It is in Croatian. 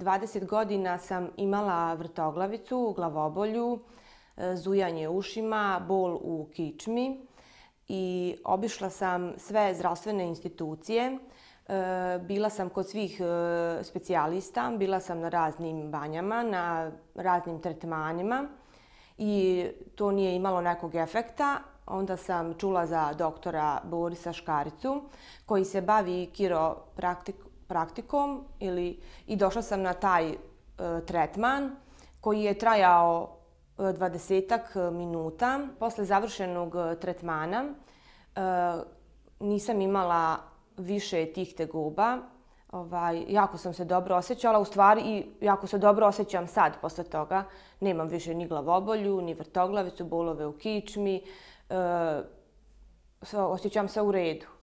20 godina sam imala vrtoglavicu, glavobolju, e, zujanje ušima, bol u kičmi i obišla sam sve zdravstvene institucije. E, bila sam kod svih e, specijalista, bila sam na raznim banjama, na raznim tretmanima i to nije imalo nekog efekta. Onda sam čula za doktora Borisa Škaricu koji se bavi kiropraktikom praktikom ili, i došla sam na taj e, tretman koji je trajao e, dvadesetak e, minuta. Posle završenog tretmana nisam imala više tih tegoba. Ovaj, jako sam se dobro osjećala, u stvari i jako se dobro osjećam sad posle toga. Nemam više ni glavobolju, ni vrtoglavicu, bolove u kičmi. osjećam se u redu.